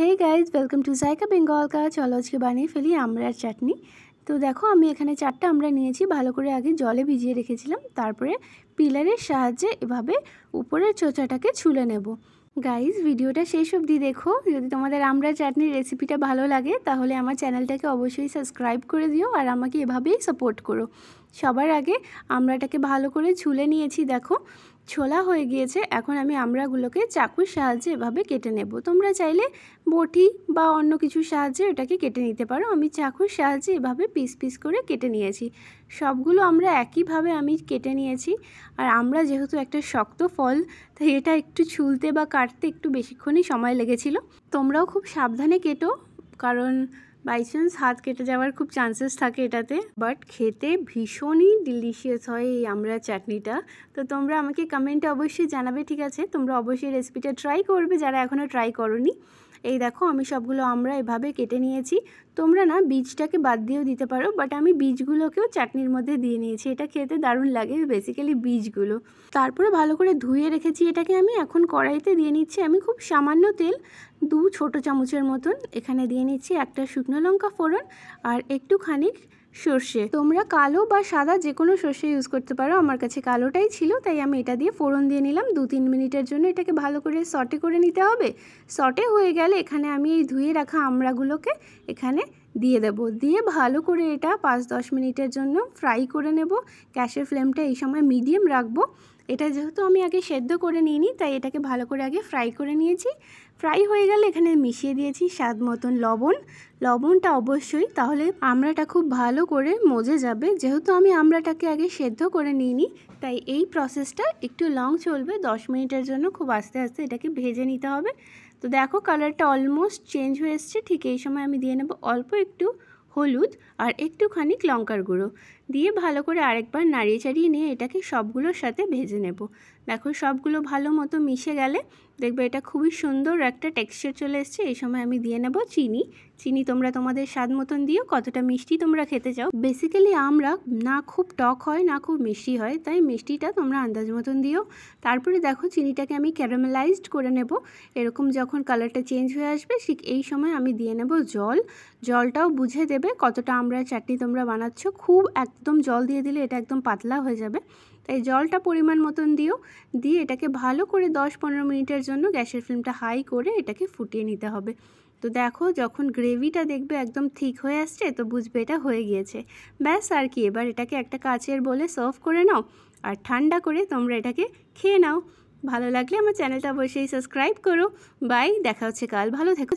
hey guys welcome to Zaika Bengal কা চলো আজকে বানিয়ে ফেলি আমরার চাটনি তো দেখো আমি এখানে চারটা আমরা নিয়েছি ভালো করে আগে জলে ভিজিয়ে রেখেছিলাম তারপরে পিলারের সাহায্যে এভাবে উপরের চোচাটাকে ছুলে নেব গাইজ ভিডিওটা শেষ অবধি দেখো যদি তোমাদের আমরা চাটনির রেসিপিটা ভালো লাগে তাহলে আমার চ্যানেলটাকে অবশ্যই সাবস্ক্রাইব করে দিও আর আমাকে এভাবেই সাপোর্ট করো সবার আগে আমরাটাকে ভালো করে ছুলে নিয়েছি দেখো ছোলা হয়ে গিয়েছে এখন আমি আমরাগুলোকে চাকুর সাহায্যে এভাবে কেটে নেব তোমরা চাইলে বটি বা অন্য কিছুর সাহায্যে এটাকে কেটে নিতে পারো আমি চাকুর সাহায্যে এভাবে পিস পিস করে কেটে নিয়েছি সবগুলো আমরা একইভাবে আমি কেটে নিয়েছি আর আমরা যেহেতু একটা শক্ত ফল তাই এটা একটু ছুলতে বা কাটতে একটু বেশিক্ষণই সময় লেগেছিল তোমরাও খুব সাবধানে কেটো কারণ বাই চান্স হাত কেটে যাওয়ার খুব চান্সেস থাকে এটাতে বাট খেতে ভীষণই ডিলিশিয়াস হয় এই আমরা চাটনিটা তো তোমরা আমাকে কমেন্টে অবশ্যই জানাবে ঠিক আছে তোমরা অবশ্যই রেসিপিটা ট্রাই করবে যারা এখনও ট্রাই করনি এই দেখো আমি সবগুলো আমরা এভাবে কেটে নিয়েছি তোমরা না বীজটাকে বাদ দিয়েও দিতে পারো বাট আমি বীজগুলোকেও চাটনির মধ্যে দিয়ে নিয়েছি এটা খেতে দারুণ লাগে বেসিক্যালি বীজগুলো তারপরে ভালো করে ধুয়ে রেখেছি এটাকে আমি এখন কড়াইতে দিয়ে নিচ্ছি আমি খুব সামান্য তেল দু ছোট চামচের মতন এখানে দিয়ে নিচ্ছি একটা শুকনো লঙ্কা ফোড়ন আর একটুখানি সর্ষে তোমরা কালো বা সাদা যে কোনো সর্ষে ইউজ করতে পারো আমার কাছে কালোটাই ছিল তাই আমি এটা দিয়ে ফোড়ন দিয়ে নিলাম দু তিন মিনিটের জন্য এটাকে ভালো করে সটে করে নিতে হবে সটে হয়ে গেলে এখানে আমি এই ধুয়ে রাখা আমড়াগুলোকে এখানে দিয়ে দেব দিয়ে ভালো করে এটা পাঁচ দশ মিনিটের জন্য ফ্রাই করে নেব গ্যাসের ফ্লেমটা এই সময় মিডিয়াম রাখবো এটা যেহেতু আমি আগে সেদ্ধ করে নিইনি তাই এটাকে ভালো করে আগে ফ্রাই করে নিয়েছি ফ্রাই হয়ে গেলে এখানে মিশিয়ে দিয়েছি স্বাদ মতন লবণ লবণটা অবশ্যই তাহলে আমড়াটা খুব ভালো করে মজে যাবে যেহেতু আমি আমড়াটাকে আগে সেদ্ধ করে নিইনি তাই এই প্রসেসটা একটু লং চলবে দশ মিনিটের জন্য খুব আস্তে আস্তে এটাকে ভেজে নিতে হবে তো দেখো কালারটা অলমোস্ট চেঞ্জ হয়ে এসছে ঠিক এই সময় আমি দিয়ে নেব অল্প একটু হলুদ আর একটুখানি লঙ্কার গুঁড়ো দিয়ে ভালো করে আরেকবার নাড়িয়ে চাড়িয়ে নিয়ে এটাকে সবগুলোর সাথে ভেজে নেব দেখো সবগুলো ভালো মতো মিশে গেলে দেখবে এটা খুবই সুন্দর একটা টেক্সচার চলে এসছে এই সময় আমি দিয়ে নেব চিনি চিনি তোমরা তোমাদের স্বাদ মতন দিও কতটা মিষ্টি তোমরা খেতে চাও বেসিক্যালি আমরা না খুব টক হয় না খুব মিষ্টি হয় তাই মিষ্টিটা তোমরা আন্দাজ মতন দিও তারপরে দেখো চিনিটাকে আমি ক্যারামেলাইজড করে নেব এরকম যখন কালারটা চেঞ্জ হয়ে আসবে ঠিক এই সময় আমি দিয়ে নেব জল জলটাও বুঝে দেবে কতটা আমরা চাটনি তোমরা বানাচ্ছ খুব এক একদম জল দিয়ে দিলে এটা একদম পাতলা হয়ে যাবে তাই জলটা পরিমাণ মতন দিও দিয়ে এটাকে ভালো করে দশ পনেরো মিনিটের জন্য গ্যাসের ফ্লেমটা হাই করে এটাকে ফুটিয়ে নিতে হবে তো দেখো যখন গ্রেভিটা দেখবে একদম ঠিক হয়ে আসছে তো বুঝবে এটা হয়ে গিয়েছে ব্যাস আর কি এবার এটাকে একটা কাচের বলে সার্ভ করে নাও আর ঠান্ডা করে তোমরা এটাকে খেয়ে নাও ভালো লাগলে আমার চ্যানেলটা অবশ্যই সাবস্ক্রাইব করো বাই দেখা হচ্ছে কাল ভালো থেকো